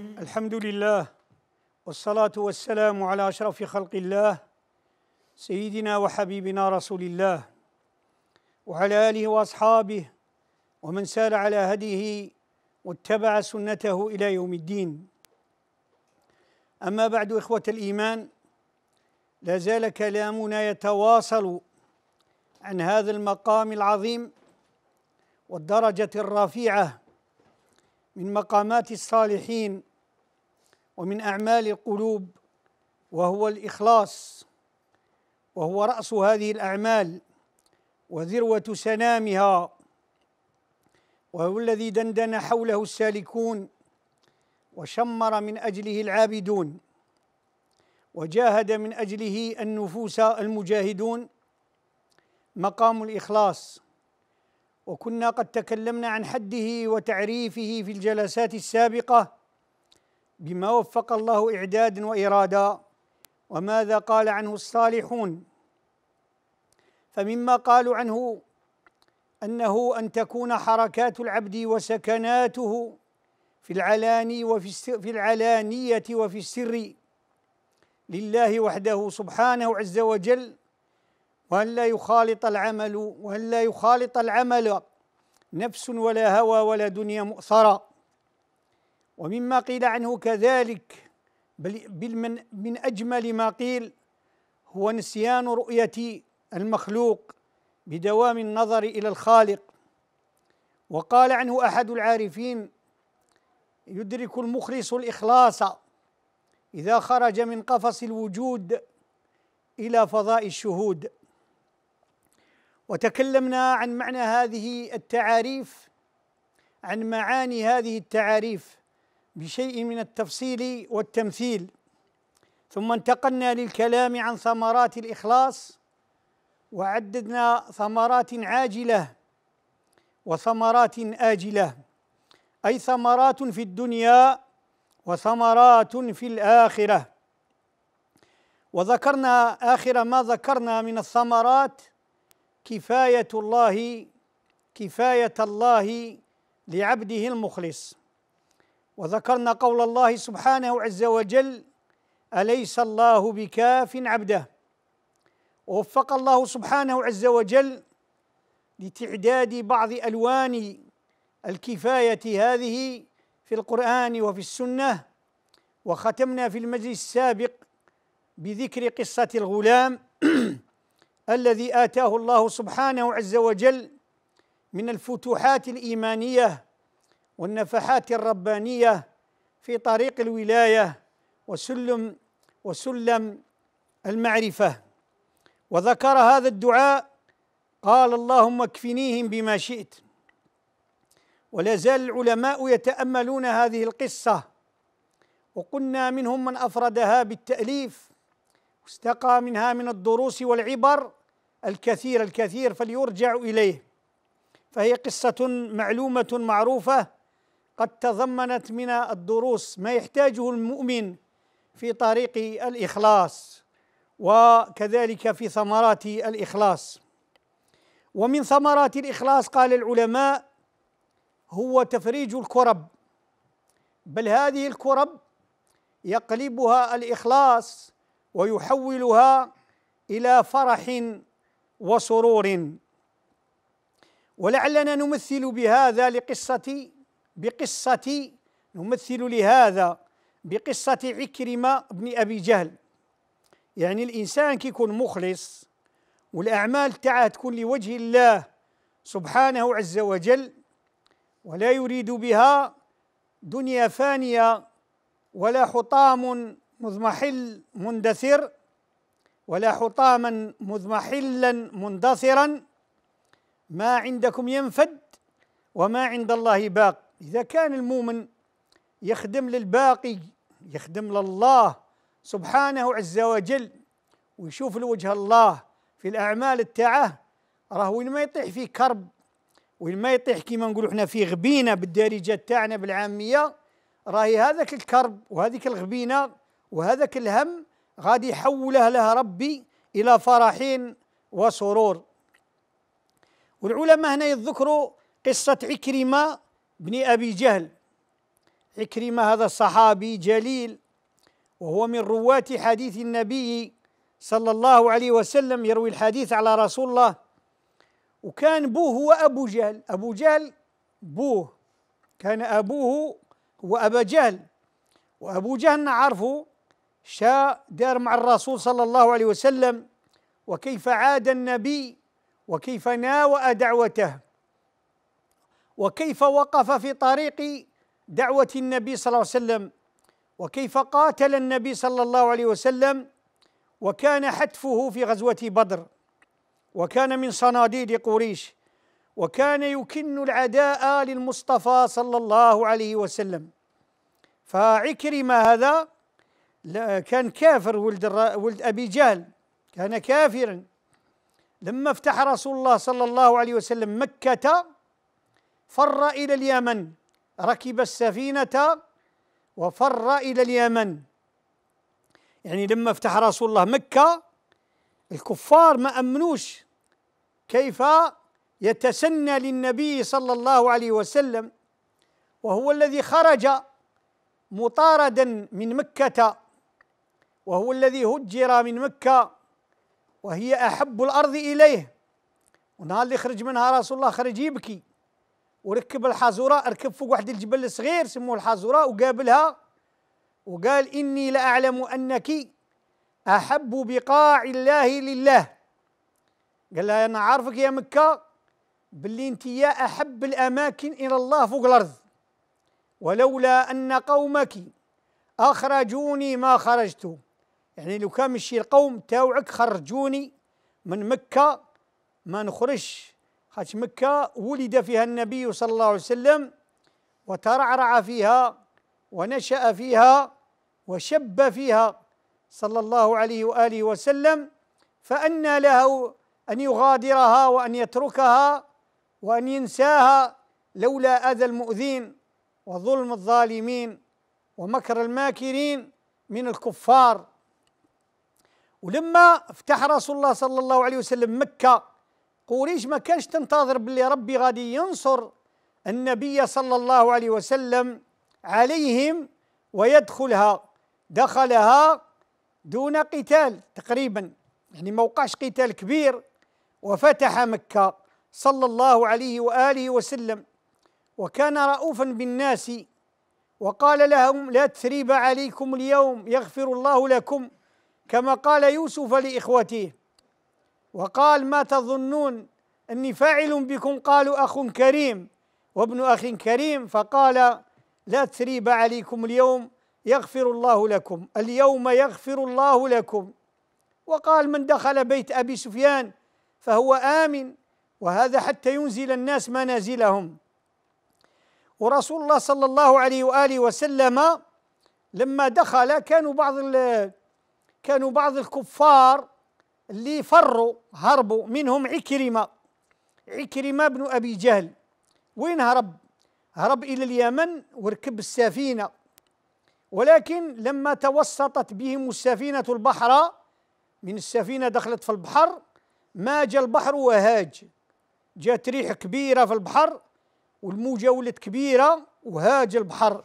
الحمد لله والصلاة والسلام على أشرف خلق الله سيدنا وحبيبنا رسول الله وعلى آله وأصحابه ومن سار على هديه واتبع سنته إلى يوم الدين أما بعد إخوة الإيمان لا زال كلامنا يتواصل عن هذا المقام العظيم والدرجة الرفيعة من مقامات الصالحين ومن اعمال القلوب وهو الاخلاص وهو راس هذه الاعمال وذروه سنامها وهو الذي دندن حوله السالكون وشمر من اجله العابدون وجاهد من اجله النفوس المجاهدون مقام الاخلاص وكنا قد تكلمنا عن حده وتعريفه في الجلسات السابقه بما وفق الله اعدادا وارادا وماذا قال عنه الصالحون فمما قالوا عنه انه ان تكون حركات العبد وسكناته في العلاني وفي في العلانيه وفي السر لله وحده سبحانه عز وجل وألا يخالط العمل وألا يخالط العمل نفس ولا هوى ولا دنيا مؤثرة ومما قيل عنه كذلك بل, بل من, من أجمل ما قيل هو نسيان رؤية المخلوق بدوام النظر إلى الخالق وقال عنه أحد العارفين يدرك المخلص الإخلاص إذا خرج من قفص الوجود إلى فضاء الشهود وتكلمنا عن معنى هذه التعاريف عن معاني هذه التعاريف بشيء من التفصيل والتمثيل ثم انتقلنا للكلام عن ثمرات الاخلاص وعددنا ثمرات عاجله وثمرات اجله اي ثمرات في الدنيا وثمرات في الاخره وذكرنا اخر ما ذكرنا من الثمرات كفاية الله كفاية الله لعبده المخلص وذكرنا قول الله سبحانه عز وجل أليس الله بكاف عبده ووفق الله سبحانه عز وجل لتعداد بعض ألوان الكفاية هذه في القرآن وفي السنة وختمنا في المجلس السابق بذكر قصة الغلام الذي اتاه الله سبحانه عز وجل من الفتوحات الايمانيه والنفحات الربانيه في طريق الولايه وسلم وسلم المعرفه وذكر هذا الدعاء قال اللهم اكفنيهم بما شئت ولا زال العلماء يتاملون هذه القصه وقلنا منهم من افردها بالتاليف واستقى منها من الدروس والعبر الكثير الكثير فليرجع اليه فهي قصه معلومه معروفه قد تضمنت من الدروس ما يحتاجه المؤمن في طريق الاخلاص وكذلك في ثمرات الاخلاص ومن ثمرات الاخلاص قال العلماء هو تفريج الكرب بل هذه الكرب يقلبها الاخلاص ويحولها الى فرح وسرور ولعلنا نمثل بهذا لقصه بقصه نمثل لهذا بقصه عكرمه بن ابي جهل يعني الانسان كيكون مخلص والاعمال تاعه تكون لوجه الله سبحانه عز وجل ولا يريد بها دنيا فانيه ولا حطام مضمحل مندثر ولا حطاما مضمحلا مندثرا ما عندكم ينفد وما عند الله باق إذا كان المؤمن يخدم للباقي يخدم لله سبحانه عز وجل ويشوف لوجه الله في الأعمال التاعه راه وين ما يطيح في كرب وين ما يطيح كيما نقولوا حنا في غبينة بالدارجة تاعنا بالعامية راهي هذاك الكرب وهذيك الغبينة وهذاك الهم غادي يحولها لها ربي الى فرحين وسرور والعلماء هنا يذكروا قصه عكرمه بن ابي جهل عكرمه هذا صحابي جليل وهو من رواه حديث النبي صلى الله عليه وسلم يروي الحديث على رسول الله وكان بوه هو ابو جهل ابو جهل بوه كان ابوه هو ابا جهل وابو جهل نعرفه شاء دار مع الرسول صلى الله عليه وسلم وكيف عاد النبي وكيف ناوأ دعوته وكيف وقف في طريق دعوة النبي صلى الله عليه وسلم وكيف قاتل النبي صلى الله عليه وسلم وكان حتفه في غزوة بدر وكان من صناديد قريش وكان يكن العداء للمصطفى صلى الله عليه وسلم فعكرمة هذا كان كافر ولد ولد ابي جهل كان كافرا لما افتح رسول الله صلى الله عليه وسلم مكه فر الى اليمن ركب السفينه وفر الى اليمن يعني لما افتح رسول الله مكه الكفار ما امنوش كيف يتسنى للنبي صلى الله عليه وسلم وهو الذي خرج مطاردا من مكه وهو الذي هجر من مكة وهي أحب الأرض إليه ونهار اللي خرج منها رسول الله خرج يبكي وركب الحازورة ركب فوق واحد الجبل الصغير سموه الحازورة وقابلها وقال إني لأعلم أنك أحب بقاع الله لله قال لها أنا عارفك يا مكة باللي أنت يا أحب الأماكن إلى الله فوق الأرض ولولا أن قومك أخرجوني ما خرجت يعني لو كان مشي القوم تاوعك خرجوني من مكة ما نخرجش خاطش مكة ولد فيها النبي صلى الله عليه وسلم وترعرع فيها ونشأ فيها وشب فيها صلى الله عليه وآله وسلم فأنى له أن يغادرها وأن يتركها وأن ينساها لولا أذى المؤذين وظلم الظالمين ومكر الماكرين من الكفار ولما فتح رسول الله صلى الله عليه وسلم مكه قريش ما كانش تنتظر باللي ربي غادي ينصر النبي صلى الله عليه وسلم عليهم ويدخلها دخلها دون قتال تقريبا يعني ما وقعش قتال كبير وفتح مكة صلى الله عليه وآله وسلم وكان رؤوفا بالناس وقال لهم لا تثريب عليكم اليوم يغفر الله لكم كما قال يوسف لاخوته وقال ما تظنون اني فاعل بكم قالوا اخ كريم وابن اخ كريم فقال لا تثريب عليكم اليوم يغفر الله لكم اليوم يغفر الله لكم وقال من دخل بيت ابي سفيان فهو امن وهذا حتى ينزل الناس منازلهم ورسول الله صلى الله عليه واله وسلم لما دخل كانوا بعض كانوا بعض الكفار اللي فروا هربوا منهم عكرمة عكرمة بن أبي جهل وين هرب؟ هرب إلى اليمن وركب السفينة ولكن لما توسطت بهم السفينة البحر من السفينة دخلت في البحر ما جاء البحر وهاج جات ريح كبيرة في البحر والموجة ولت كبيرة وهاج البحر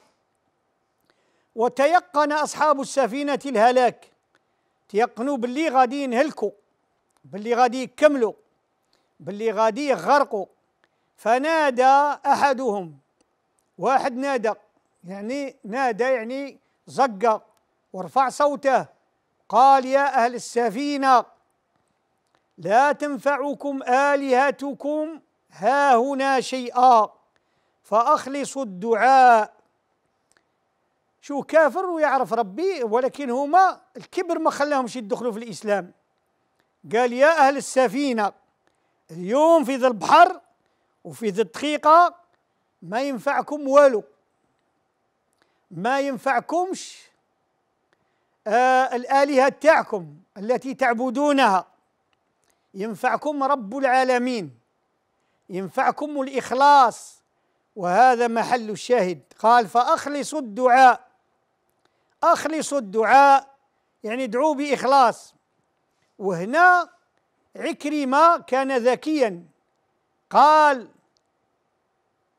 وتيقن أصحاب السفينة الهلاك تيقنوا باللي غادي ينهلكوا باللي غادي يكملوا باللي غادي يغرقوا فنادى احدهم واحد نادى يعني نادى يعني زق ورفع صوته قال يا اهل السفينه لا تنفعكم الهتكم ها هنا شيئا فاخلصوا الدعاء شو كافر ويعرف ربي ولكن هما الكبر ما خلاهمش يدخلوا في الإسلام قال يا أهل السفينة اليوم في ذا البحر وفي ذا الدقيقة ما ينفعكم والو ما ينفعكمش آه الآلهة تاعكم التي تعبدونها ينفعكم رب العالمين ينفعكم الإخلاص وهذا محل الشاهد قال فأخلصوا الدعاء اخلصوا الدعاء يعني ادعوا باخلاص وهنا عكرمه كان ذكيا قال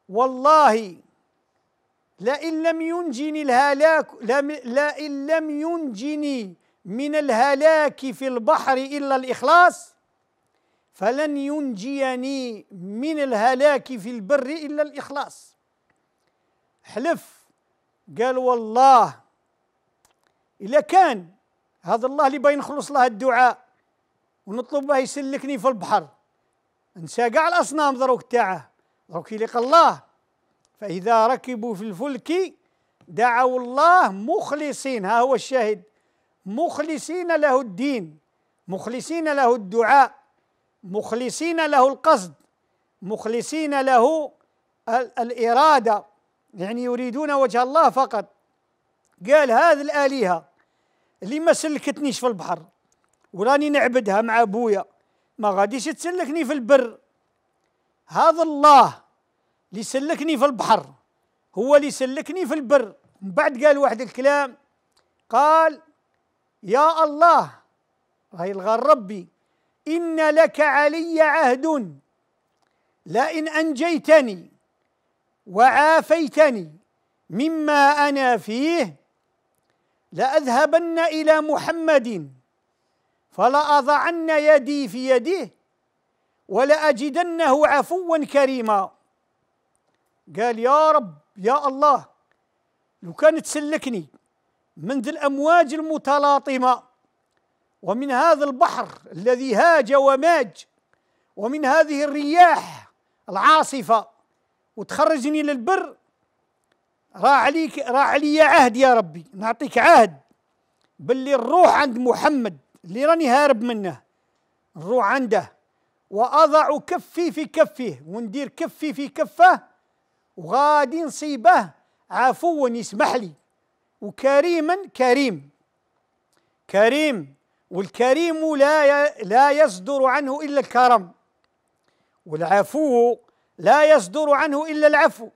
والله لئن لم ينجني الهلاك لئن لم ينجني من الهلاك في البحر الا الاخلاص فلن ينجيني من الهلاك في البر الا الاخلاص حلف قال والله إلا كان هذا الله اللي باين نخلص له الدعاء ونطلب به يسلكني في البحر نسى كاع الأصنام دروك تاعه دروك يلقى الله فإذا ركبوا في الفلك دعوا الله مخلصين ها هو الشاهد مخلصين له الدين مخلصين له الدعاء مخلصين له القصد مخلصين له الإرادة يعني يريدون وجه الله فقط قال هذه الآلهة اللي ما سلكتنيش في البحر وراني نعبدها مع ابويا ما غاديش تسلكني في البر هذا الله اللي سلكني في البحر هو اللي سلكني في البر من بعد قال واحد الكلام قال يا الله راهي الغار ربي إن لك علي عهد لئن أنجيتني وعافيتني مما أنا فيه لأذهبن إلى محمد فلأضعن يدي في يده ولأجدنه عفوا كريما قال يا رب يا الله لو كان تسلكني من ذي الأمواج المتلاطمة ومن هذا البحر الذي هاج وماج ومن هذه الرياح العاصفة وتخرجني للبر راه عليك راه عليا عهد يا ربي نعطيك عهد باللي نروح عند محمد اللي راني هارب منه نروح عنده واضع كفي في كفه وندير كفي في كفه وغادي نصيبه عفوا يسمح لي وكريما كريم كريم والكريم لا لا يصدر عنه الا الكرم والعفو لا يصدر عنه الا العفو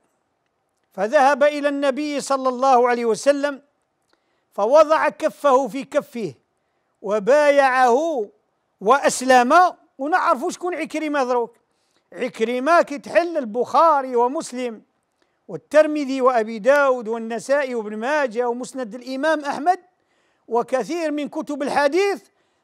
فذهب الى النبي صلى الله عليه وسلم فوضع كفه في كفه وبايعه واسلم ونعرف شكون عكرمه دروك عكرمه كي تحل البخاري ومسلم والترمذي وابي داود والنسائي وابن ماجه ومسند الامام احمد وكثير من كتب الحديث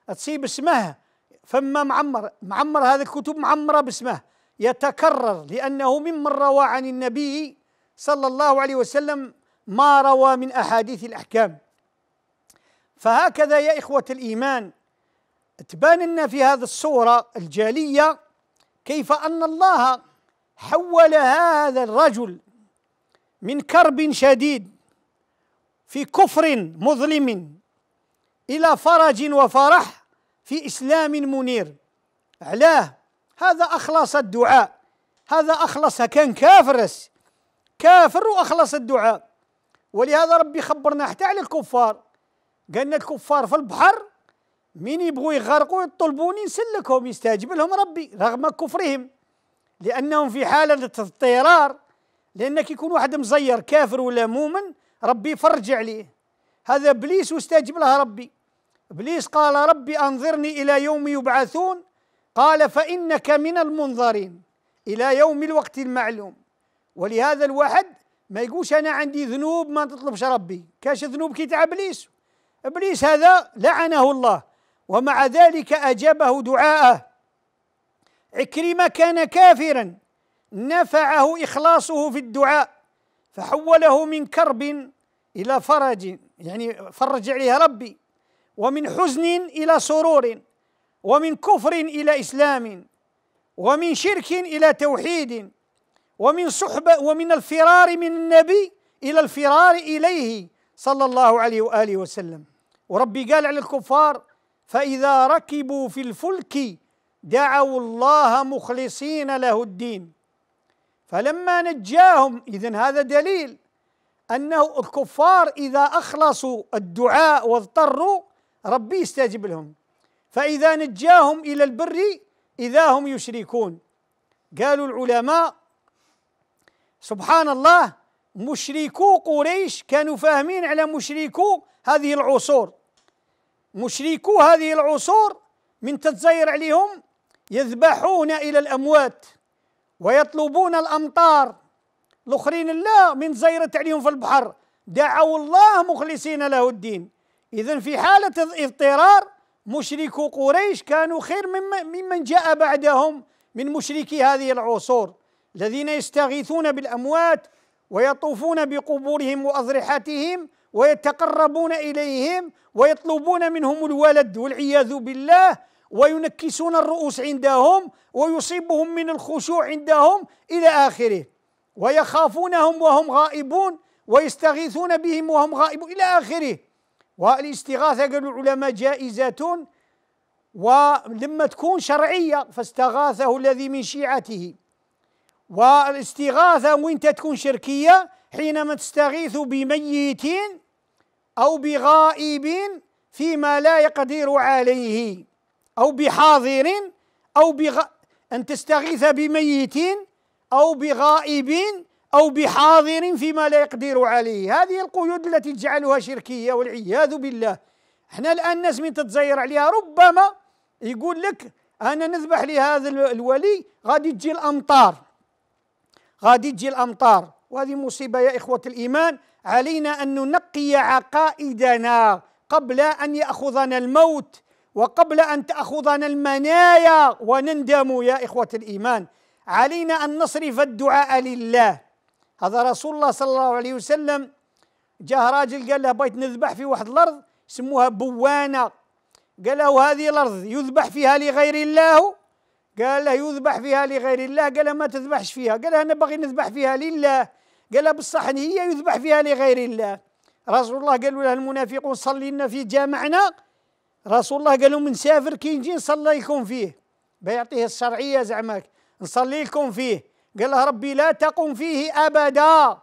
تصيب اسمه فما معمر معمر هذه الكتب معمره باسمه يتكرر لانه ممن روى عن النبي صلى الله عليه وسلم ما روى من احاديث الاحكام فهكذا يا اخوه الايمان تبان لنا في هذه الصوره الجاليه كيف ان الله حول هذا الرجل من كرب شديد في كفر مظلم الى فرج وفرح في اسلام منير علاه هذا اخلص الدعاء هذا اخلص كان كافرس كافر واخلص الدعاء ولهذا ربي خبرنا حتى على الكفار قالنا الكفار في البحر مين يبغوا يغرقوا يطلبوني نسلكهم يستجيب لهم ربي رغم كفرهم لانهم في حاله اضطرار لانك يكون واحد مزير كافر ولا مؤمن ربي يفرج عليه هذا ابليس واستجب له ربي ابليس قال ربي انظرني الى يوم يبعثون قال فانك من المنظرين الى يوم الوقت المعلوم ولهذا الواحد ما يقولش انا عندي ذنوب ما تطلبش ربي كاش ذنوب كي تاع ابليس ابليس هذا لعنه الله ومع ذلك اجابه دعاءه عكرمه كان كافرا نفعه اخلاصه في الدعاء فحوله من كرب الى فرج يعني فرج عليه ربي ومن حزن الى سرور ومن كفر الى اسلام ومن شرك الى توحيد ومن صحبة ومن الفرار من النبي إلى الفرار إليه صلى الله عليه وآله وسلم وربي قال على الكفار فإذا ركبوا في الفلك دعوا الله مخلصين له الدين فلما نجاهم إذن هذا دليل أنه الكفار إذا أخلصوا الدعاء واضطروا ربي يستجب لهم فإذا نجاهم إلى البر إذا هم يشركون قالوا العلماء سبحان الله مشركو قريش كانوا فاهمين على مشركو هذه العصور مشركو هذه العصور من تتزير عليهم يذبحون إلى الأموات ويطلبون الأمطار الآخرين لا من زيرة عليهم في البحر دعوا الله مخلصين له الدين إذا في حالة اضطرار مشركو قريش كانوا خير ممن جاء بعدهم من مشركي هذه العصور الذين يستغيثون بالأموات ويطوفون بقبورهم وأضرحتهم ويتقربون إليهم ويطلبون منهم الولد والعياذ بالله وينكسون الرؤوس عندهم ويصيبهم من الخشوع عندهم إلى آخره ويخافونهم وهم غائبون ويستغيثون بهم وهم غائبون إلى آخره والاستغاثة قالوا العلماء جائزة ولما تكون شرعية فاستغاثه الذي من شيعته والاستغاثة وين تكون شركية حينما تستغيث بميتين أو بغائب فيما لا يقدر عليه أو بحاضر أو بغ... أن تستغيث بميت أو بغائب أو بحاضر فيما لا يقدر عليه هذه القيود التي تجعلها شركية والعياذ بالله احنا الآن الناس من تتزير عليها ربما يقول لك أنا نذبح لهذا الولي غادي تجي الأمطار غادي تجي الامطار وهذه مصيبه يا اخوه الايمان علينا ان ننقي عقائدنا قبل ان ياخذنا الموت وقبل ان تاخذنا المنايا ونندم يا اخوه الايمان علينا ان نصرف الدعاء لله هذا رسول الله صلى الله عليه وسلم جاه راجل قال له بغيت نذبح في واحد الارض سموها بوانه قال له هذه الارض يذبح فيها لغير الله قال له يذبح فيها لغير الله قال له ما تذبحش فيها قال له أنا باغي نذبح فيها لله قال له ان هي يذبح فيها لغير الله رسول الله قالوا له المنافقون صلي لنا في جامعنا رسول الله قالوا من سافر كي نجي نصلي لكم فيه بيعطيه الشرعية زعمك نصلي لكم فيه قال له ربي لا تقم فيه أبدا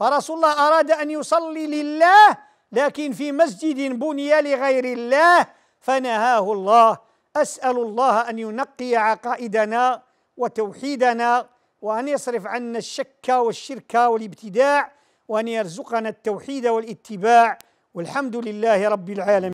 فرسول الله أراد أن يصلي لله لكن في مسجد بني لغير الله فنهاه الله اسال الله ان ينقي عقائدنا وتوحيدنا وان يصرف عنا الشك والشرك والابتداع وان يرزقنا التوحيد والاتباع والحمد لله رب العالمين